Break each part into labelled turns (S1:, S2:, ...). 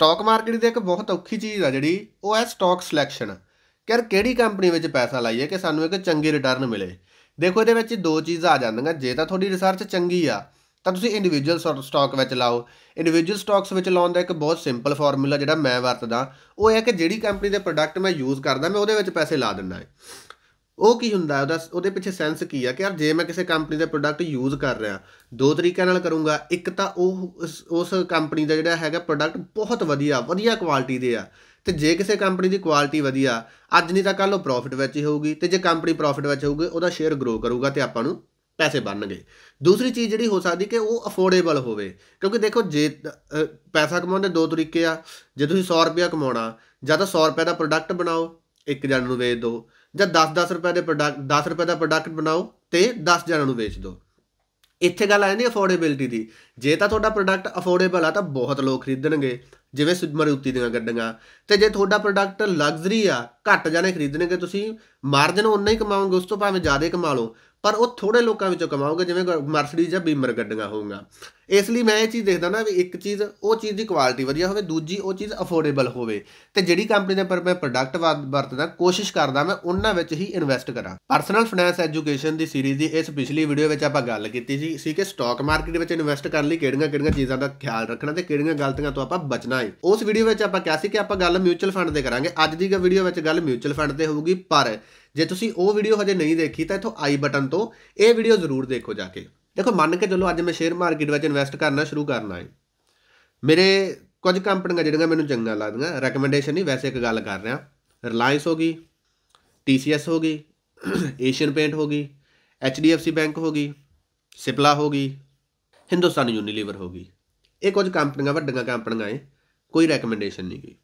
S1: stock market ਦੀ ਇੱਕ ਬਹੁਤ ਔਖੀ ਚੀਜ਼ ਆ ਜਿਹੜੀ ਉਹ ਹੈ ਸਟਾਕ ਸਿਲੈਕਸ਼ਨ ਕਿ ਯਾਰ ਕਿਹੜੀ ਕੰਪਨੀ ਵਿੱਚ ਪੈਸਾ ਲਾਈਏ ਕਿ ਸਾਨੂੰ ਇੱਕ ਚੰਗੀ ਰਿਟਰਨ ਮਿਲੇ ਦੇਖੋ ਇਹਦੇ ਵਿੱਚ ਦੋ ਚੀਜ਼ਾਂ ਆ ਜਾਂਦੀਆਂ ਜੇ ਤਾਂ ਤੁਹਾਡੀ ਰਿਸਰਚ ਚੰਗੀ ਆ ਤਾਂ ਤੁਸੀਂ ਇੰਡੀਵਿਜੂਅਲ ਸਟਾਕ ਵਿੱਚ ਲਾਓ ਇੰਡੀਵਿਜੂਅਲ ਸਟਾਕਸ ਵਿੱਚ ਲਾਉਣ ਦਾ ਇੱਕ ਬਹੁਤ ਸਿੰਪਲ ਫਾਰਮੂਲਾ ਜਿਹੜਾ ਮੈਂ ਵਰਤਦਾ ਉਹ ਹੈ ਕਿ ਜਿਹੜੀ ਕੰਪਨੀ ਦੇ ਪ੍ਰੋਡਕਟ ਮੈਂ ਯੂਜ਼ ਕਰਦਾ ਮੈਂ ਉਹਦੇ ਵਿੱਚ ਪੈਸੇ ਲਾ ਦਿੰਦਾ ਹੈ ਉਹ ਕੀ ਹੁੰਦਾ ਉਹਦਾ ਉਹਦੇ ਪਿੱਛੇ ਸੈਂਸ ਕੀ ਆ ਕਿ ਯਾਰ ਜੇ ਮੈਂ ਕਿਸੇ ਕੰਪਨੀ ਦਾ ਪ੍ਰੋਡਕਟ ਯੂਜ਼ ਕਰ ਰਿਹਾ ਦੋ ਤਰੀਕਿਆਂ ਨਾਲ ਕਰੂੰਗਾ ਇੱਕ ਤਾਂ ਉਹ ਉਸ ਕੰਪਨੀ ਦਾ ਜਿਹੜਾ ਹੈਗਾ ਪ੍ਰੋਡਕਟ ਬਹੁਤ ਵਧੀਆ ਵਧੀਆ ਕੁਆਲਿਟੀ ਦੇ ਆ ਤੇ ਜੇ ਕਿਸੇ ਕੰਪਨੀ ਦੀ ਕੁਆਲਿਟੀ ਵਧੀਆ ਅੱਜ ਨਹੀਂ ਤਾਂ ਕੱਲ ਉਹ ਪ੍ਰੋਫਿਟ ਵਿੱਚ ਹੀ ਹੋਊਗੀ ਤੇ ਜੇ ਕੰਪਨੀ ਪ੍ਰੋਫਿਟ ਵਿੱਚ ਹੋਊਗੀ ਉਹਦਾ ਸ਼ੇਅਰ ਗਰੋ ਕਰੂਗਾ ਤੇ ਆਪਾਂ ਨੂੰ ਪੈਸੇ ਬਣਨਗੇ ਦੂਸਰੀ ਚੀਜ਼ ਜਿਹੜੀ ਹੋ ਸਕਦੀ ਕਿ ਉਹ ਅਫੋਰਡੇਬਲ ਹੋਵੇ ਕਿਉਂਕਿ ਦੇਖੋ ਜੇ ਪੈਸਾ ਕਮਾਉਣ ਦੇ ਦੋ ਤਰੀਕੇ ਆ ਜੇ ਤੁਸੀਂ 100 ਰੁਪਿਆ ਕਮਾਉਣਾ ਜਾਂ ਤਾਂ 100 ਰੁਪਏ ਦਾ ਪ੍ਰੋਡਕਟ ਬਣਾਓ ਇੱਕ ਜਣ ਨੂੰ ਵੇਚ ਦਿਓ ਜਾਂ 10-10 ਰੁਪਏ ਦੇ ਪ੍ਰੋਡਕਟ 10 ਰੁਪਏ ਦਾ ਪ੍ਰੋਡਕਟ ਬਣਾਓ ਤੇ 10 ਜਣਾਂ ਨੂੰ ਵੇਚ ਦਿਓ ਇੱਥੇ ਗੱਲ ਆ ਜਾਂਦੀ ਅਫੋਰਡੇਬਿਲਟੀ ਦੀ ਜੇ ਤਾਂ ਤੁਹਾਡਾ ਪ੍ਰੋਡਕਟ ਅਫੋਰਡੇਬਲ ਆ ਤਾਂ ਬਹੁਤ ਲੋਕ ਖਰੀਦਣਗੇ ਜਿਵੇਂ ਸੁਮਰੂਤੀ ਦੀਆਂ ਗੱਡੀਆਂ ਤੇ ਜੇ ਤੁਹਾਡਾ ਪ੍ਰੋਡਕਟ ਲਗਜ਼ਰੀ ਆ ਘੱਟ ਜਾਣੇ ਖਰੀਦਣਗੇ ਤੁਸੀਂ ਮਾਰਜਨ ਉਨਾ ਹੀ ਕਮਾਓਗੇ ਉਸ ਤੋਂ ਭਾਵੇਂ ਜ਼ਿਆਦਾ ਕਮਾ ਲਓ ਪਰ ਉਹ ਥੋੜੇ ਲੋਕਾਂ ਵਿੱਚੋਂ ਕਮਾਓਗੇ ਜਿਵੇਂ ਮਰਸੀਡੀਜ਼ ਜਾਂ ਬੀਮਰ ਗੱਡੀਆਂ ਹੋਊਗਾ ਇਸ ਲਈ ਮੈਂ ਇਹ ਚੀਜ਼ ਦੇਖਦਾ ਨਾ ਵੀ ਇੱਕ ਚੀਜ਼ ਉਹ ਚੀਜ਼ ਦੀ ਕੁਆਲਿਟੀ ਵਧੀਆ ਹੋਵੇ ਦੂਜੀ ਉਹ ਚੀਜ਼ ਅਫੋਰਡੇਬਲ ਹੋਵੇ ਤੇ ਜਿਹੜੀ ਕੰਪਨੀ ਦੇ ਪਰ ਮੈਂ ਪ੍ਰੋਡਕਟ ਵਰਤਦਾ ਕੋਸ਼ਿਸ਼ ਕਰਦਾ ਮੈਂ ਉਹਨਾਂ ਵਿੱਚ ਹੀ ਇਨਵੈਸਟ ਕਰਾਂ ਪਰਸਨਲ ਫਾਈਨੈਂਸ ਐਜੂਕੇਸ਼ਨ ਦੀ ਸੀਰੀਜ਼ ਦੀ ਇਸ ਪਿਛਲੀ ਵੀਡੀਓ ਵਿੱਚ ਆਪਾਂ ਗੱਲ ਕੀਤੀ ਸੀ ਸੀ ਕਿ ਸਟਾਕ ਮਾਰਕੀਟ ਵਿੱਚ ਇਨਵੈਸਟ ਕਰਨ ਲਈ ਕਿਹੜੀਆਂ-ਕਿਹੜੀਆਂ ਚੀਜ਼ਾਂ ਦਾ ਖਿਆਲ ਰੱਖਣਾ ਤੇ ਕਿਹੜੀਆਂ ਗਲਤੀਆਂ ਤੋਂ ਆਪਾਂ ਬਚਣਾ ਹੈ ਉਸ ਵੀਡੀਓ ਵਿੱਚ ਆਪਾਂ ਕਿਹਾ ਸੀ ਕਿ ਆਪਾਂ ਗੱਲ ਮਿਊਚੁਅਲ ਫੰਡ ਦੇ ਕਰਾਂਗੇ ਅੱਜ ਦੀ ਵੀਡੀਓ ਵਿੱਚ ਗੱਲ ਮਿਊਚੁਅਲ ਫੰਡ ਤੇ ਹੋਊਗੀ ਪਰ ਜੇ ਤੁਸੀਂ ਉਹ ਵੀਡੀਓ ਹਜੇ ਨਹੀਂ ਦੇਖੀ ਤਾਂ ਇਥੋਂ ਆਈ ਬਟਨ ਤੋਂ ਇਹ ਵੀਡੀਓ ਜ਼ਰੂਰ ਦੇਖੋ ਜਾ ਕੇ ਦੇਖੋ ਮੰਨ ਕੇ ਚੱਲੋ ਅੱਜ ਮੈਂ ਸ਼ੇਅਰ ਮਾਰਕੀਟ ਵਿੱਚ ਇਨਵੈਸਟ ਕਰਨਾ ਸ਼ੁਰੂ ਕਰਨਾ ਹੈ ਮੇਰੇ ਕੁਝ ਕੰਪਨੀਆਂ ਜਿਹੜੀਆਂ ਮੈਨੂੰ ਚੰਗੀਆਂ ਲੱਗਦੀਆਂ ਰეკਮੈਂਡੇਸ਼ਨ ਨਹੀਂ ਵੈਸੇ ਇੱਕ ਗੱਲ ਕਰ ਰਿਹਾ ਰਿਲਾਇੰਸ ਹੋ ਗਈ TCS ਹੋ ਗਈ ਏਸ਼ੀਅਨ ਪੇਂਟ ਹੋ ਗਈ HDFC ਬੈਂਕ ਹੋ ਗਈ ਸਿਪਲਾ ਹੋ ਗਈ ਹਿੰਦੁਸਤਾਨ ਯੂਨੀਲੀਵਰ ਹੋ ਗਈ ਇਹ ਕੁਝ ਕੰਪਨੀਆਂ ਵੱਡੀਆਂ ਕੰਪਨੀਆਂ ਐ ਕੋਈ ਰეკਮੈਂਡੇਸ਼ਨ ਨਹੀਂ ਗਈ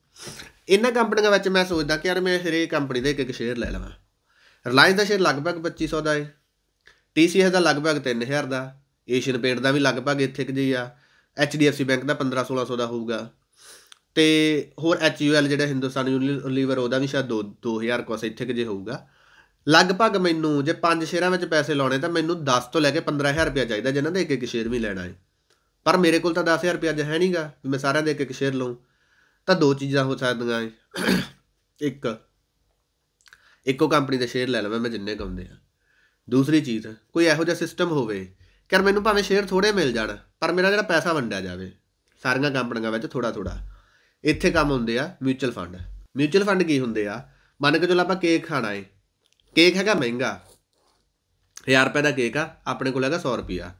S1: ਇਹਨਾਂ ਕੰਪਨੀਆਂ ਵਿੱਚ ਮੈਂ ਸੋਚਦਾ ਕਿ ਯਾਰ ਮੈਂ ਹਰੇ ਕੰਪਨੀ ਦੇ ਇੱਕ ਇੱਕ ਸ਼ੇਅਰ ਲੈ ਲਵਾਂ ਰਿਲਾਇੰਸ ਦਾ ਸ਼ੇਅਰ ਲਗਭਗ 2500 ਦਾ ਹੈ TCS ਦਾ ਲਗਭਗ 3000 ਦਾ ਏਸ਼ੀਅਨ ਪੇਂਟ ਦਾ ਵੀ ਲਗਭਗ ਇੱਥੇ ਕਿ ਜੀ ਆ ਐਚਡੀਐਫਸੀ ਬੈਂਕ ਦਾ 15 1600 ਦਾ ਹੋਊਗਾ ਤੇ ਹੋਰ ਐਚਯੂਐਲ ਜਿਹੜਾ ਹਿੰਦੁਸਤਾਨ ਯੂਨੀਲੀਵਰ ਉਹਦਾ ਵੀ ਸ਼ਾਇਦ 2000 ਕੁਸ ਇੱਥੇ ਕਿ ਜੇ ਹੋਊਗਾ ਲਗਭਗ ਮੈਨੂੰ ਜੇ ਪੰਜ ਸ਼ੇਰਾਂ ਵਿੱਚ ਪੈਸੇ ਲਾਉਣੇ ਤਾਂ ਮੈਨੂੰ 10 ਤੋਂ ਲੈ ਕੇ 15000 ਰੁਪਏ ਚਾਹੀਦਾ ਜਿਨ੍ਹਾਂ ਦਾ ਇੱਕ ਇੱਕ ਸ਼ੇਅਰ ਵੀ ਲੈਣਾ ਹੈ ਪਰ ਮੇਰੇ ਕੋਲ ਤਾਂ 10000 ਰੁਪਏ ਅੱਜ ਹੈ ਨਹੀਂਗਾ ਵੀ ਮੈਂ ਸਾਰਿਆਂ ਦੇ ਇੱਕ ਇੱਕ ਸ਼ੇਅਰ ਲਵਾਂ ਤਾਂ ਦੋ ਚੀਜ਼ਾਂ ਹੋ ਸਕਦੀਆਂ ਇੱਕ ਇੱਕੋ ਕੰਪਨੀ ਦੇ ਸ਼ੇਅਰ ਲੈ ਲਵਾਂ ਮੈਂ ਜਿੰਨੇ ਕਾਉਂਦੇ ਆ ਦੂਸਰੀ ਚੀਜ਼ ਕੋਈ ਇਹੋ ਜਿਹਾ ਸਿਸਟਮ ਹੋਵੇ ਕਿ ਮੈਨੂੰ ਭਾਵੇਂ ਸ਼ੇਅਰ ਥੋੜੇ ਮਿਲ ਜਾਣ ਪਰ ਮੇਰਾ ਜਿਹੜਾ ਪੈਸਾ ਵੰਡਿਆ ਜਾਵੇ ਸਾਰੀਆਂ ਕੰਪਨੀਆਂ ਵਿੱਚ ਥੋੜਾ ਥੋੜਾ ਇੱਥੇ ਕੰਮ ਹੁੰਦੇ ਆ ਮਿਊਚੁਅਲ ਫੰਡ ਮਿਊਚੁਅਲ ਫੰਡ ਕੀ ਹੁੰਦੇ ਆ ਮੰਨ ਕੇ ਚਲੋ ਆਪਾਂ ਕੇਕ ਖਾਣਾ ਏ ਕੇਕ ਹੈਗਾ ਮਹਿੰਗਾ 1000 ਰੁਪਏ ਦਾ ਕੇਕ ਆ ਆਪਣੇ ਕੋਲ ਹੈਗਾ 100 ਰੁਪਿਆ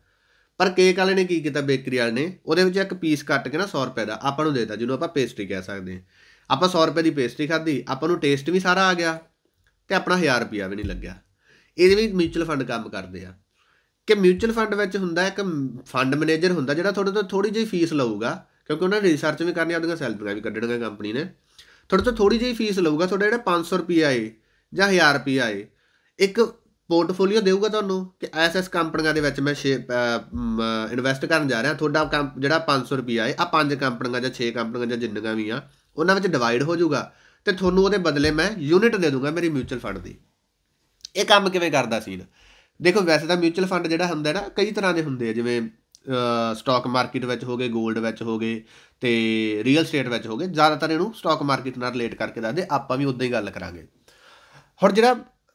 S1: ਪਰ ਕੇਕ ਵਾਲੇ ਨੇ ਕੀ ਕੀਤਾ ਬੇਕਰੀ ਵਾਲੇ ਨੇ ਉਹਦੇ ਵਿੱਚ ਇੱਕ ਪੀਸ ਕੱਟ ਕੇ ਨਾ 100 ਰੁਪਏ ਦਾ ਆਪਾਂ ਨੂੰ ਦੇਤਾ ਜਿਹਨੂੰ ਆਪਾਂ ਪੇਸਟਰੀ ਕਹਿ ਸਕਦੇ ਆਪਾਂ 100 ਰੁਪਏ ਦੀ ਪੇਸਟਰੀ ਖਾਧੀ ਆਪਾਂ ਨੂੰ ਟੇਸਟ ਵੀ ਸਾਰਾ ਆ ਗਿਆ ਤੇ ਆਪਣਾ 1000 ਰੁਪਿਆ ਵੀ ਨਹੀਂ ਲੱਗਿਆ ਇਹਦੇ ਵਿੱਚ ਮਿਊਚੁਅਲ ਫੰਡ ਕੰਮ ਕਰਦੇ ਆ ਕਿ ਮਿਊਚੁਅਲ ਫੰਡ ਵਿੱਚ ਹੁੰਦਾ ਇੱਕ ਫੰਡ ਮੈਨੇਜਰ ਹੁੰਦਾ ਜਿਹੜਾ ਤੁਹਾਡੇ ਤੋਂ ਥੋੜੀ ਜਿਹੀ ਫੀਸ ਲਊਗਾ ਕਿਉਂਕਿ ਉਹਨਾਂ ਨੇ ਰਿਸਰਚ ਵੀ ਕਰਨੀ ਆਪਣੀਆਂ ਸੈਲਰੀਆਂ ਵੀ ਕੱਢਣੀਆਂ ਕੰਪਨੀ ਨੇ ਤੁਹਾਡੇ ਤੋਂ ਥੋੜੀ ਜਿਹੀ ਫੀਸ ਲਊਗਾ ਤੁਹਾਡੇ ਜਿਹੜਾ 500 ਰੁਪਿਆ ਏ ਜਾਂ 1000 ਰੁਪਿਆ ਏ ਇੱਕ ਪੋਰਟਫੋਲੀਓ ਦੇਊਗਾ ਤੁਹਾਨੂੰ ਕਿ ਐਸਐਸ ਕੰਪਨੀਆਂ ਦੇ ਵਿੱਚ ਮੈਂ ਇਨਵੈਸਟ ਕਰਨ ਜਾ ਰਿਹਾ ਤੁਹਾਡਾ ਜਿਹੜਾ 500 ਰੁਪਿਆ ਏ ਆ ਪੰਜ ਕੰਪਨੀਆਂ ਜਾਂ 6 ਕੰਪਨੀਆਂ ਜਾਂ ਜਿੰਨੀਆਂ ਵੀ ਆ ਉਹਨਾਂ ਵਿੱਚ ਡਿਵਾਈਡ ਹੋ ਜਾਊਗਾ ਤੇ ਤੁਹਾਨੂੰ ਉਹਦੇ ਬਦਲੇ ਮੈਂ ਯੂਨਿਟ ਦੇ ਦੂੰਗਾ ਮੇਰੀ ਮਿਊਚੁਅਲ ਫੰਡ ਦੀ ਇਹ ਕੰਮ ਕਿਵੇਂ ਕਰਦਾ ਸੀਨ ਦੇਖੋ ਵੈਸੇ ਤਾਂ ਮਿਊਚੁਅਲ ਫੰਡ ਜਿਹੜਾ ਹੁੰਦਾ ਨਾ ਕਈ ਤਰ੍ਹਾਂ ਦੇ ਹੁੰਦੇ ਆ ਜਿਵੇਂ ਸਟਾਕ ਮਾਰਕੀਟ ਵਿੱਚ ਹੋਗੇ 골ਡ ਵਿੱਚ ਹੋਗੇ ਤੇ ਰੀਅਲ ਸਟੇਟ ਵਿੱਚ ਹੋਗੇ ਜ਼ਿਆਦਾਤਰ ਇਹਨੂੰ ਸਟਾਕ ਮਾਰਕੀਟ ਨਾਲ ਰਿਲੇਟ ਕਰਕੇ ਦੱਸਦੇ ਆਪਾਂ ਵੀ ਉਦਾਂ ਹੀ ਗੱਲ ਕਰਾਂਗੇ ਹੁਣ ਜਿਹੜਾ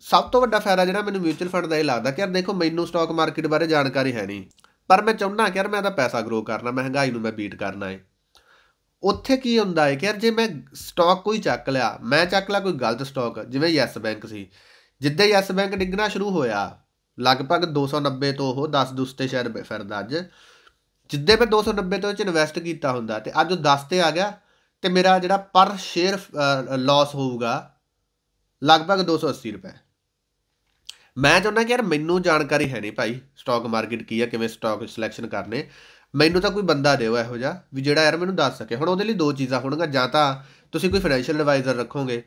S1: ਸਭ ਤੋਂ ਵੱਡਾ ਫਾਇਦਾ ਜਿਹੜਾ ਮੈਨੂੰ ਮਿਊਚੁਅਲ ਫੰਡ ਦਾ ਇਹ ਲੱਗਦਾ ਕਿ ਯਾਰ ਦੇਖੋ ਮੈਨੂੰ ਸਟਾਕ ਮਾਰਕੀਟ ਬਾਰੇ ਜਾਣਕਾਰੀ ਹੈ ਨਹੀਂ ਪਰ ਮੈਂ ਚਾਹੁੰਦਾ ਕਿ ਯਾਰ ਮੈਂ ਤਾਂ ਪੈਸਾ ਗਰੋ ਕਰਨਾ ਮਹਿੰਗਾਈ ਨੂੰ ਮੈਂ ਬੀਟ ਕਰਨਾ ਹੈ ਉੱਥੇ ਕੀ ਹੁੰਦਾ ਹੈ ਕਿ ਯਾਰ ਜੇ ਮੈਂ ਸਟਾਕ ਕੋਈ ਚੱਕ ਲਿਆ ਮੈਂ ਚੱਕ ਲਿਆ ਕੋਈ ਗਲਤ ਸਟਾਕ ਜਿਵੇਂ ਯੈਸ ਬੈਂਕ ਸੀ ਜਿੱਦੇ ਯੈਸ ਬੈਂਕ ਡਿੱਗਣਾ ਸ਼ੁਰੂ ਹੋਇਆ ਲਗਭਗ 290 ਤੋਂ ਉਹ 10 ਦੁਸਤੇ ਸ਼ੇਅਰ ਫਿਰਦਾ ਅੱਜ ਜਿੱਦੇ ਮੈਂ 290 ਤੋਂ ਚ ਇਨਵੈਸਟ ਕੀਤਾ ਹੁੰਦਾ ਤੇ ਅੱਜ ਉਹ 10 ਤੇ ਆ ਗਿਆ ਤੇ ਮੇਰਾ ਜਿਹੜਾ ਪਰ ਸ਼ੇਅਰ ਲਾਸ ਹੋਊਗਾ ਲਗਭਗ 280 ਰੁਪਏ ਮੈਂ ਚਾਹੁੰਦਾ ਕਿ ਯਾਰ ਮੈਨੂੰ ਜਾਣਕਾਰੀ ਹੈ ਨਹੀਂ ਭਾਈ ਸਟਾਕ ਮਾਰਕੀਟ ਕੀ ਹੈ ਕਿਵੇਂ ਸਟਾਕ ਸਿਲੈਕਸ਼ਨ ਕਰਨੇ ਮੈਨੂੰ ਤਾਂ ਕੋਈ ਬੰਦਾ ਦਿਓ ਇਹੋ ਜਿਹਾ ਵੀ ਜਿਹੜਾ ਯਾਰ ਮੈਨੂੰ ਦੱਸ ਸਕੇ ਹੁਣ ਉਹਦੇ ਲਈ ਦੋ ਚੀਜ਼ਾਂ ਹੋਣਗੀਆਂ ਜਾਂ ਤਾਂ ਤੁਸੀਂ ਕੋਈ ਫਾਈਨੈਂਸ਼ੀਅਲ ਐਡਵਾਈਜ਼ਰ ਰੱਖੋਗੇ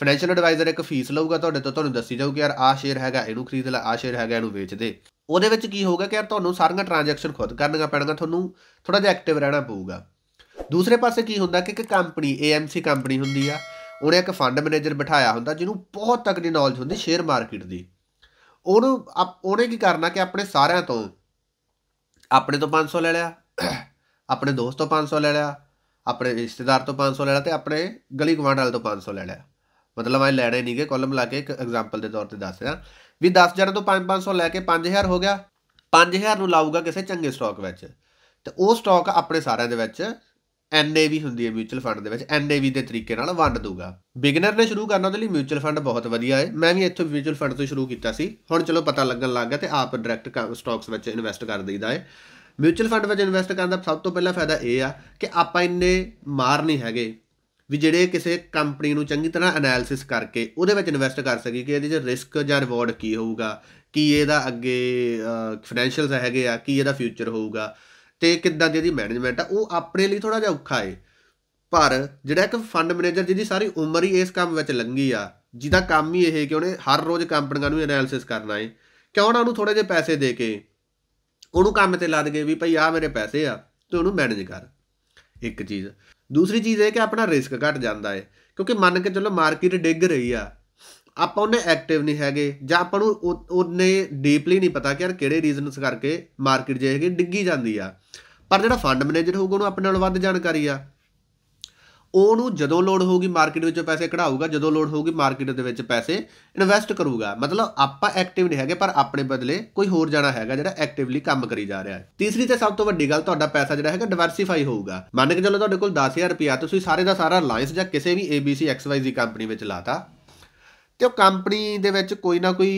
S1: ਫਾਈਨੈਂਸ਼ੀਅਲ ਐਡਵਾਈਜ਼ਰ ਇੱਕ ਫੀਸ ਲਊਗਾ ਤੁਹਾਡੇ ਤੋਂ ਤੁਹਾਨੂੰ ਦੱਸੀ ਜਾਊਗੀ ਯਾਰ ਆ ਸ਼ੇਅਰ ਹੈਗਾ ਇਹਨੂੰ ਖਰੀਦ ਲੈ ਆ ਸ਼ੇਅਰ ਹੈਗਾ ਇਹਨੂੰ ਵੇਚ ਦੇ ਉਹਦੇ ਵਿੱਚ ਕੀ ਹੋਊਗਾ ਕਿ ਯਾਰ ਤੁਹਾਨੂੰ ਸਾਰੀਆਂ ਟ੍ਰਾਂਜੈਕਸ਼ਨ ਖੁਦ ਕਰਨੀਆਂ ਪੈਣਗੀਆਂ ਤੁਹਾਨੂੰ ਥੋੜਾ ਜਿਹਾ ਐਕਟਿਵ ਰਹਿਣਾ ਪਊਗਾ ਦੂਸਰੇ ਪਾਸੇ ਕੀ ਹੁੰਦਾ ਕਿ ਇੱਕ ਕੰਪਨੀ AMC ਕੰਪਨੀ ਹੁੰਦੀ ਆ ਉਹਨੇ ਇੱਕ ਫੰਡ ਮੈਨੇਜਰ ਬਿਠਾਇਆ ਹੁੰਦਾ ਜਿਹਨੂੰ ਬਹੁਤ ਤਕੜੀ ਨੌਲੇਜ ਹੁੰਦੀ ਸ਼ੇਅਰ ਮਾਰਕੀਟ ਦੀ ਉਹਨੂੰ ਉਹਨੇ ਕੀ ਕਰਨਾ ਕਿ ਆਪਣੇ ਸਾਰਿਆਂ ਤੋਂ ਆਪਣੇ ਤੋਂ 500 ਲੈ ਲਿਆ ਆਪਣੇ ਦੋਸਤ ਤੋਂ 500 ਲੈ ਲਿਆ ਆਪਣੇ ਰਿਸ਼ਤੇਦਾਰ ਤੋਂ 500 ਲੈ ਲਿਆ ਤੇ ਆਪਣੇ ਗਲੀ ਗਵਾਂਢ ਵਾਲੇ ਤੋਂ 500 ਲੈ ਲਿਆ ਮਤਲਬ ਆ ਲੈਣੇ ਨਹੀਂਗੇ ਕਾਲਮ ਲਾ ਕੇ ਇੱਕ ਐਗਜ਼ਾਮਪਲ ਦੇ ਤੌਰ ਤੇ ਦੱਸ ਰਿਹਾ ਵੀ 10000 ਤੋਂ 5500 ਲੈ ਕੇ 5000 ਹੋ ਗਿਆ 5000 ਨੂੰ ਲਾਊਗਾ ਕਿਸੇ ਚੰਗੇ ਸਟਾਕ ਵਿੱਚ ਤੇ ਉਹ ਸਟਾਕ ਆਪਣੇ ਸਾਰਿਆਂ ਦੇ ਵਿੱਚ ਐਨਏਵੀ ਹੁੰਦੀ ਹੈ ਮਿਊਚੁਅਲ ਫੰਡ ਦੇ ਵਿੱਚ ਐਨਏਵੀ ਦੇ ਤਰੀਕੇ ਨਾਲ ਵੰਡ ਦੂਗਾ ਬਿਗਨਰ ਨੇ ਸ਼ੁਰੂ ਕਰਨਾ ਉਹਦੇ ਲਈ ਮਿਊਚੁਅਲ ਫੰਡ ਬਹੁਤ ਵਧੀਆ ਹੈ ਮੈਂ ਵੀ ਇੱਥੋਂ ਮਿਊਚੁਅਲ ਫੰਡ ਤੋਂ ਸ਼ੁਰੂ ਕੀਤਾ ਸੀ ਹੁਣ ਚਲੋ ਪਤਾ ਲੱਗਣ ਲੱਗ ਗਿਆ ਤੇ ਆਪ ਡਾਇਰੈਕਟ ਸਟਾਕਸ ਵਿੱਚ ਇਨਵੈਸਟ ਕਰ ਦਈਦਾ ਹੈ ਮਿਊਚੁਅਲ ਫੰਡ ਵਿੱਚ ਇਨਵੈਸਟ ਕਰਨ ਦਾ ਸਭ ਤੋਂ ਪਹਿਲਾ ਫਾਇਦਾ ਇਹ ਆ ਕਿ ਆਪਾਂ ਇੰਨੇ ਮਾਰ ਨਹੀਂ ਹੈਗੇ ਵੀ ਜਿਹੜੇ ਕਿਸੇ ਕੰਪਨੀ ਨੂੰ ਚੰਗੀ ਤਰ੍ਹਾਂ ਐਨਾਲਿਸਿਸ ਕਰਕੇ ਉਹਦੇ ਵਿੱਚ ਇਨਵੈਸਟ ਕਰ ਸਕੀ ਕਿ ਇਹਦੇ 'ਚ ਰਿਸਕ ਜਾਂ ਰਿਵਾਰਡ ਕੀ ਹੋਊਗਾ ਕੀ ਇਹਦਾ ਅੱਗੇ ਫਾਈਨੈਂਸ਼ੀਅਲਸ ਹੈਗੇ ਆ ਕੀ ਇਹਦਾ ਫਿਊਚਰ ਹੋਊਗਾ ਤੇ ਕਿੱਦਾਂ ਦੀ ਇਹਦੀ ਮੈਨੇਜਮੈਂਟ ਆ ਉਹ ਆਪਣੇ ਲਈ ਥੋੜਾ ਜਿਹਾ ਔਖਾ ਏ ਪਰ ਜਿਹੜਾ ਇੱਕ ਫੰਡ ਮੈਨੇਜਰ ਜਿਹਦੀ ਸਾਰੀ ਉਮਰ ਹੀ ਇਸ ਕੰਮ ਵਿੱਚ ਲੰਗੀ ਆ ਜਿਹਦਾ ਕੰਮ ਹੀ ਇਹ ਕਿ ਉਹਨੇ ਹਰ ਰੋਜ਼ ਕੰਪਨੀਆਂ ਨੂੰ ਐਨਾਲਿਸਿਸ ਕਰਨਾ ਏ ਕਿਉਂ ਨਾ ਉਹਨੂੰ ਥੋੜੇ ਜਿਹੇ ਪੈਸੇ ਦੇ ਕੇ ਉਹਨੂੰ ਕੰਮ ਤੇ ਲਾ ਦਗੇ ਵੀ ਭਈ ਆ ਮੇਰੇ ਪੈਸੇ ਆ ਤੇ ਉਹਨੂੰ ਮੈਨੇਜ ਕਰ ਇੱਕ ਚੀਜ਼ ਦੂਸਰੀ ਚੀਜ਼ ਇਹ ਕਿ ਆਪਣਾ ਰਿਸਕ ਘਟ ਜਾਂਦਾ ਹੈ ਕਿਉਂਕਿ ਮੰਨ ਕੇ ਚੱਲੋ ਮਾਰਕੀਟ ਡਿੱਗ ਰਹੀ ਆ ਆਪਾਂ ਉਹਨੇ ਐਕਟਿਵ ਨਹੀਂ ਹੈਗੇ ਜਾਂ ਆਪਾਂ ਨੂੰ ਉਹਨੇ ਡੀਪਲੀ ਨਹੀਂ ਪਤਾ ਕਿ ਯਾਰ ਕਿਹੜੇ ਰੀਜ਼ਨਸ ਕਰਕੇ ਮਾਰਕੀਟ ਜੇ ਹੈਗੀ ਡਿੱਗੀ ਜਾਂਦੀ ਆ ਪਰ ਜਿਹੜਾ ਫੰਡ ਮੈਨੇਜਰ ਹੋਊਗਾ ਉਹਨੂੰ ਆਪਣੇ ਨਾਲ ਵੱਧ ਜਾਣਕਾਰੀ ਆ ਉਹਨੂੰ ਜਦੋਂ ਲੋਡ ਹੋਊਗੀ ਮਾਰਕੀਟ ਵਿੱਚੋਂ ਪੈਸੇ ਕਢਾਊਗਾ ਜਦੋਂ ਲੋਡ ਹੋਊਗੀ ਮਾਰਕੀਟ ਦੇ ਵਿੱਚ ਪੈਸੇ ਇਨਵੈਸਟ ਕਰੂਗਾ ਮਤਲਬ ਆਪਾਂ ਐਕਟਿਵ ਨਹੀਂ ਹੈਗੇ ਪਰ ਆਪਣੇ ਬਦਲੇ ਕੋਈ ਹੋਰ ਜਾਣਾ ਹੈਗਾ ਜਿਹੜਾ ਐਕਟਿਵਲੀ ਕੰਮ ਕਰੀ ਜਾ ਰਿਹਾ ਹੈ ਤੀਸਰੀ ਤੇ ਸਭ ਤੋਂ ਵੱਡੀ ਗੱਲ ਤੁਹਾਡਾ ਪੈਸਾ ਜਿਹੜਾ ਹੈਗਾ ਡਾਈਵਰਸੀਫਾਈ ਹੋਊਗਾ ਮੰਨ ਕੇ ਚੱਲੋ ਤੁਹਾਡੇ ਕੋਲ 10000 ਰੁਪਿਆ ਤੁਸੀਂ ਸਾਰੇ ਦਾ ਸਾਰਾ ਅਲਾਈਅੰਸ ਜਾਂ ਕਿਸੇ ਵੀ ABC XYZ ਕੰਪਨੀ ਵਿੱਚ ਲਾਤਾ ਤੇ ਉਹ ਕੰਪਨੀ ਦੇ ਵਿੱਚ ਕੋਈ ਨਾ ਕੋਈ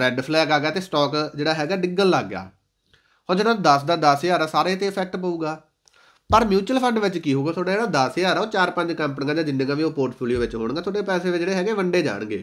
S1: ਰੈੱਡ ਫਲੈਗ ਆ ਗਿਆ ਤੇ ਸਟਾਕ ਜਿਹੜਾ ਹੈਗਾ ਡਿੱਗਣ ਲੱਗ ਗਿਆ ਹੁਣ ਜਿਹੜਾ 10 ਦਾ 10000 ਆ ਸਾਰੇ ਤੇ ਇਫੈਕਟ ਪਊਗਾ ਪਰ ਮਿਊਚੁਅਲ ਫੰਡ ਵਿੱਚ ਕੀ ਹੋਊਗਾ ਤੁਹਾਡਾ ਜਿਹੜਾ 10000 ਆ ਉਹ ਚਾਰ ਪੰਜ ਕੰਪਨੀਆਂ ਜਾਂ ਜਿੰਨੀਆਂ ਵੀ ਉਹ ਪੋਰਟਫੋਲੀਓ ਵਿੱਚ ਹੋਣਗਾ ਤੁਹਾਡੇ ਪੈਸੇ ਜਿਹੜੇ ਹੈਗੇ ਵੰਡੇ ਜਾਣਗੇ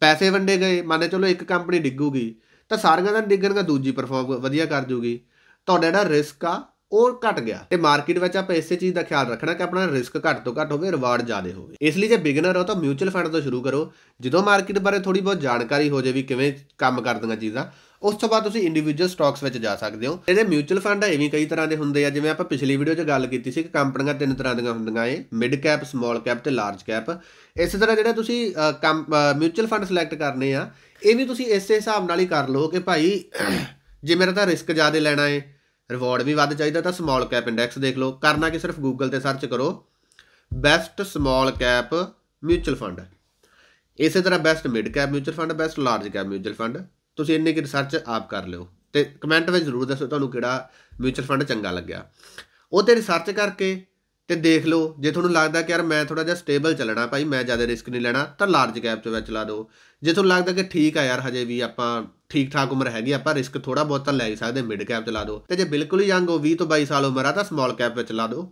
S1: ਪੈਸੇ ਵੰਡੇ ਗਏ ਮੰਨ ਚਲੋ ਇੱਕ ਕੰਪਨੀ ਡਿੱਗੂਗੀ ਤਾਂ ਸਾਰੀਆਂ ਦਾ ਡਿੱਗਣਗਾ ਦੂਜੀ ਪਰਫਾਰਮ ਵਧੀਆ ਕਰ ਜੂਗੀ ਤੁਹਾਡਾ ਜਿਹੜਾ ਰਿਸਕ ਆ ਉਹ ਘਟ ਗਿਆ ਤੇ ਮਾਰਕੀਟ ਵਿੱਚ ਆਪਾਂ ਇਸੇ ਚੀਜ਼ ਦਾ ਖਿਆਲ ਰੱਖਣਾ ਕਿ ਆਪਣਾ ਰਿਸਕ ਘੱਟ ਤੋਂ ਘੱਟ ਹੋਵੇ ਰਿਵਾਰਡ ਜ਼ਿਆਦਾ ਹੋਵੇ ਇਸ ਲਈ ਜੇ ਬਿਗਨਰ ਹੋ ਤਾਂ ਮਿਊਚੁਅਲ ਫੰਡ ਤੋਂ ਸ਼ੁਰੂ ਕਰੋ ਜਦੋਂ ਮਾਰਕੀਟ ਬਾਰੇ ਥੋੜੀ ਬਹੁਤ ਜਾਣਕਾਰੀ ਹੋ ਜੇ ਵੀ ਕਿਵੇਂ ਕੰਮ ਕਰਦੀਆਂ ਚੀਜ਼ਾਂ ਉਸ ਤੋਂ ਬਾਅਦ ਤੁਸੀਂ ਇੰਡੀਵਿਜੂਅਲ ਸਟਾਕਸ ਵਿੱਚ ਜਾ ਸਕਦੇ ਹੋ ਇਹਦੇ ਮਿਊਚੁਅਲ ਫੰਡ ਐਵੇਂ ਕਈ ਤਰ੍ਹਾਂ ਦੇ ਹੁੰਦੇ ਆ ਜਿਵੇਂ ਆਪਾਂ ਪਿਛਲੀ ਵੀਡੀਓ 'ਚ ਗੱਲ ਕੀਤੀ ਸੀ ਕਿ ਕੰਪਨੀਆਂ ਤਿੰਨ ਤਰ੍ਹਾਂ ਦੀਆਂ ਹੁੰਦੀਆਂ ਏ ਮਿਡ ਕੈਪ ਸਮਾਲ ਕੈਪ ਤੇ ਲਾਰਜ ਕੈਪ ਇਸੇ ਤਰ੍ਹਾਂ ਜਿਹੜਾ ਤੁਸੀਂ ਮਿਊਚੁਅਲ ਫੰਡ ਸਿਲੈਕਟ ਕਰਨੇ ਆ ਇਹ ਵੀ ਤੁਸੀਂ ਇਸੇ ਹਿਸਾਬ ਨਾਲ ਹੀ ਕਰ ਲਓ ਕਿ ਭਾਈ ਜੇ ਮੇਰਾ ਤਾਂ ਰਿਸਕ ਜ਼ਿਆਦਾ ਲੈਣਾ ਏ ਰਿਵਾਰਡ ਵੀ ਵੱਧ ਚਾਹੀਦਾ ਤਾਂ ਸਮਾਲ ਕੈਪ ਇੰਡੈਕਸ ਦੇਖ ਲਓ ਕਰਨਾ ਕਿ ਸਿਰਫ ਗੂਗਲ ਤੇ ਸਰਚ ਕਰੋ best small cap mutual fund ਇਸੇ ਤਰ੍ਹਾਂ best mid cap mutual fund best large cap mutual fund ਤੁਸੀਂ ਇੰਨੇ ਕੀ ਰਿਸਰਚ ਆਪ ਕਰ ਲਿਓ ਤੇ ਕਮੈਂਟ ਵਿੱਚ ਜ਼ਰੂਰ ਦੱਸੋ ਤੁਹਾਨੂੰ ਕਿਹੜਾ ਮਿਊਚੁਅਲ ਫੰਡ ਚੰਗਾ ਲੱਗਿਆ ਉਹ ਤੇ ਰਿਸਰਚ ਕਰਕੇ ਤੇ ਦੇਖ ਲਓ ਜੇ ਤੁਹਾਨੂੰ ਲੱਗਦਾ ਕਿ ਯਾਰ ਮੈਂ ਥੋੜਾ ਜਿਹਾ ਸਟੇਬਲ ਚੱਲਣਾ ਭਾਈ ਮੈਂ ਜ਼ਿਆਦਾ ਰਿਸਕ ਨਹੀਂ ਲੈਣਾ ਤਾਂ ਲਾਰਜ ਕੈਪ 'ਚ ਵਿੱਚ ਲਾ ਦਿਓ ਜੇ ਤੁਹਾਨੂੰ ਲੱਗਦਾ ਕਿ ਠੀਕ ਆ ਯਾਰ ਹਜੇ ਵੀ ਆਪਾਂ ਠੀਕ ਠਾਕ ਉਮਰ ਹੈਗੀ ਆਪਾਂ ਰਿਸਕ ਥੋੜਾ ਬਹੁਤ ਤਾਂ ਲੈ ਹੀ ਸਕਦੇ ਮਿਡ ਕੈਪ ਚ ਲਾ ਦਿਓ ਤੇ ਜੇ ਬਿਲਕੁਲ ਹੀ ਯੰਗ ਹੋ 20 ਤੋਂ 22 ਸਾਲ ਉਮਰ ਆ ਤਾਂ ਸਮਾਲ ਕੈਪ ਵਿੱਚ ਲਾ ਦਿਓ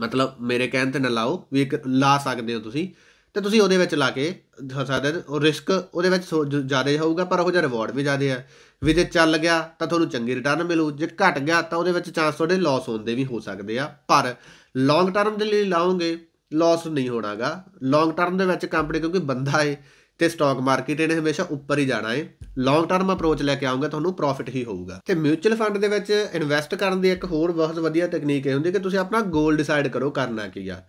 S1: ਮਤਲਬ ਮੇਰੇ ਕਹਿਣ ਤੇ ਨਾ ਲਾਓ ਵੀ ਇੱਕ ਲਾ ਸਕਦੇ ਹੋ ਤੁਸੀਂ ਤੇ ਤੁਸੀਂ ਉਹਦੇ ਵਿੱਚ ਲਾ ਕੇ ਸਕਦੇ ਉਹ ਰਿਸਕ ਉਹਦੇ ਵਿੱਚ ਜ਼ਿਆਦਾ ਹੋਊਗਾ ਪਰ ਉਹ ਜਿਹਾ ਰਿਵਾਰਡ ਵੀ ਜ਼ਿਆਦਾ ਹੈ ਵੀ ਜੇ ਚੱਲ ਗਿਆ ਤਾਂ ਤੁਹਾਨੂੰ ਚੰਗੀ ਰਿਟਰਨ ਮਿਲੂ ਜੇ ਘਟ ਗਿਆ ਤਾਂ ਉਹਦੇ ਵਿੱਚ ਚਾਂਸ ਤੁਹਾਡੇ ਲਾਸ ਹੋਣ ਦੇ ਵੀ ਹੋ ਸਕਦੇ ਆ ਪਰ ਲੌਂਗ ਟਰਮ ਦੇ ਲਈ ਲਾਓਗੇ ਲਾਸ ਨਹੀਂ ਹੋਣਾਗਾ ਲੌਂਗ ਟਰਮ ਦੇ ਵਿੱਚ ਕੰਪਨੀ ਕਿਉਂਕਿ ਬੰਦਾ ਏ ਤੇ ਸਟਾਕ ਮਾਰਕੀਟ ਇਹਨੇ ਹਮੇਸ਼ਾ ਉੱਪਰ ਹੀ ਜਾਣਾ ਏ ਲੌਂਗ ਟਰਮ ਅਪਰੋਚ ਲੈ ਕੇ ਆਉਂਗਾ ਤੁਹਾਨੂੰ ਪ੍ਰੋਫਿਟ ਹੀ ਹੋਊਗਾ ਤੇ ਮਿਊਚੁਅਲ ਫੰਡ ਦੇ ਵਿੱਚ ਇਨਵੈਸਟ ਕਰਨ ਦੀ ਇੱਕ ਹੋਰ ਬਹੁਤ ਵਧੀਆ ਤਕਨੀਕ ਇਹ ਹੁੰਦੀ ਕਿ ਤੁਸੀਂ ਆਪਣਾ ਗੋਲ ਡਿਸਾਈਡ ਕਰੋ ਕਰਨਾ ਕੀ ਆ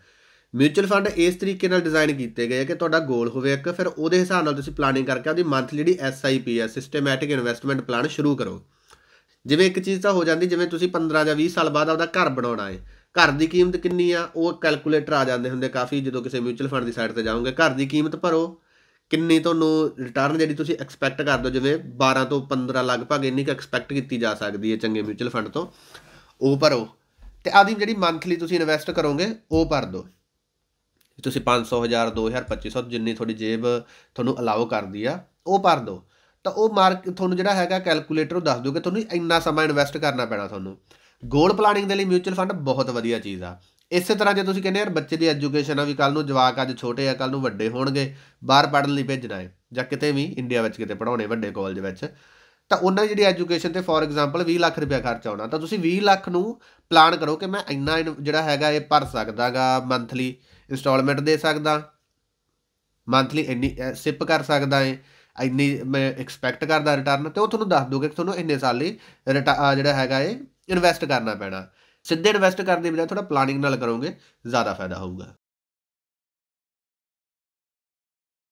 S1: ਮਿਊਚੁਅਲ ਫੰਡ ਇਸ ਤਰੀਕੇ ਨਾਲ ਡਿਜ਼ਾਈਨ ਕੀਤੇ ਗਏ ਕਿ ਤੁਹਾਡਾ ਗੋਲ ਹੋਵੇ ਇੱਕ ਫਿਰ ਉਹਦੇ ਹਿਸਾਬ ਨਾਲ ਤੁਸੀਂ ਪਲਾਨਿੰਗ ਕਰਕੇ ਉਹਦੀ ਮੰਥਲੀ ਜਿਹੜੀ ਐਸਆਈਪੀ ਹੈ ਸਿਸਟਮੈਟਿਕ ਇਨਵੈਸਟਮੈਂਟ ਪਲਾਨ ਸ਼ੁਰੂ ਕਰੋ ਜਿਵੇਂ ਇੱਕ ਚੀਜ਼ ਤਾਂ ਹੋ ਜਾਂਦੀ ਜਿਵੇਂ ਤੁਸੀਂ 15 ਜਾਂ 20 ਸਾਲ ਬਾਅਦ ਆਪਦਾ ਘਰ ਬਣਾਉਣਾ ਹੈ ਘਰ ਦੀ ਕੀਮਤ ਕਿੰਨੀ ਆ ਉਹ ਕੈਲਕੂਲੇਟਰ ਆ ਜਾਂਦੇ ਹੁੰਦੇ ਕਾਫੀ ਜਦੋਂ ਕਿਸੇ ਮਿਊਚੁਅਲ ਫੰਡ ਦੀ ਸਾਈਟ ਤੇ ਜਾਓਗੇ ਘਰ ਦੀ ਕੀਮਤ ਭਰੋ ਕਿੰਨੀ ਤੁਹਾਨੂੰ ਰਿਟਰਨ ਜਿਹੜੀ ਤੁਸੀਂ ਐਕਸਪੈਕਟ ਕਰਦੇ ਹੋ ਜਿਵੇਂ 12 ਤੋਂ 15 ਲਗਭਗ ਇੰਨੀ ਕੁ ਐਕਸਪੈਕਟ ਕੀਤੀ ਜਾ ਸਕਦੀ ਹੈ ਚੰਗੇ ਮਿਊਚੁਅਲ ਫੰਡ ਤੋਂ ਉਹ ਭਰੋ ਤੇ ਆਦੀ ਜਿਹੜੀ ਮੰਥਲੀ ਤੁਸੀਂ ਇਨਵੈਸਟ ਕਰੋਗੇ ਉਹ ਭਰ ਦਿਓ ਤੁਸੀਂ 500 1000 2000 2500 ਜਿੰਨੀ ਤੁਹਾਡੀ ਜੇਬ ਤੁਹਾਨੂੰ ਅਲਾਉ ਕਰਦੀ ਆ ਉਹ ਭਰ ਦਿਓ ਤਾਂ ਉਹ ਮਾਰਕ ਤੁਹਾਨੂੰ ਜਿਹੜਾ ਹੈਗਾ ਕੈਲਕੂਲੇਟਰ ਉਹ ਦੱਸ ਦੂਗਾ ਤੁਹਾਨੂੰ ਇੰਨਾ ਸਮਾਂ ਇਨਵੈਸਟ ਕਰਨਾ ਪੈਣਾ ਤੁਹਾਨੂੰ ਗੋਲ ਪਲਾਨਿੰਗ ਦੇ ਲਈ ਮਿਊਚੁਅਲ ਫੰਡ ਬਹੁਤ ਵਧੀਆ ਚੀਜ਼ ਆ ਇਸੇ ਤਰ੍ਹਾਂ ਜੇ ਤੁਸੀਂ ਕਹਿੰਦੇ ਯਾਰ ਬੱਚੇ ਦੀ ਐਜੂਕੇਸ਼ਨ ਆ ਵੀ ਕੱਲ ਨੂੰ ਜਵਾਕ ਅੱਜ ਛੋਟੇ ਆ ਕੱਲ ਨੂੰ ਵੱਡੇ ਹੋਣਗੇ ਬਾਹਰ ਪੜਨ ਲਈ ਭੇਜਣਾ ਹੈ ਜਾਂ ਕਿਤੇ ਵੀ ਇੰਡੀਆ ਵਿੱਚ ਕਿਤੇ ਪੜਾਉਣੇ ਵੱਡੇ ਕਾਲਜ ਵਿੱਚ ਤਾਂ ਉਹਨਾਂ ਦੀ ਜਿਹੜੀ ਐਜੂਕੇਸ਼ਨ ਤੇ ਫੋਰ ਐਗਜ਼ਾਮਪਲ 20 ਲੱਖ ਰੁਪਏ ਖਰਚ ਆਉਣਾ ਤਾਂ ਤੁਸੀਂ 20 ਲੱਖ ਨੂੰ ਪਲਾਨ ਕਰੋ ਕਿ ਮੈਂ ਇੰਨਾ ਜਿਹੜਾ ਹੈਗਾ ਇਹ ਭਰ ਸਕਦਾਗਾ ਮੰਥਲੀ ਇਨਸਟਾਲਮੈਂਟ ਦੇ ਸਕਦਾ ਮੰਥਲੀ ਇੰਨੀ ਸਿਪ ਕਰ ਸਕਦਾ ਹੈ ਇੰਨੀ ਮੈਂ ਐਕਸਪੈਕਟ ਕਰਦਾ ਰਿਟਰਨ ਤੇ ਉਹ ਤੁਹਾਨੂੰ ਦੱਸ ਦੋਗੇ ਕਿ ਤੁਹਾਨੂੰ ਇੰਨੇ ਸਾਲ ਲਈ ਜਿਹੜਾ ਹੈਗਾ ਇਹ ਇਨਵੈਸਟ ਕਰਨਾ ਪੈਣਾ ਸਿੱਧੇ ਇਨਵੈਸਟ ਕਰਨ ਦੀ ਬਜਾਏ ਥੋੜਾ ਪਲਾਨਿੰਗ ਨਾਲ ਕਰੋਗੇ ਜ਼ਿਆਦਾ ਫਾਇਦਾ ਹੋਊਗਾ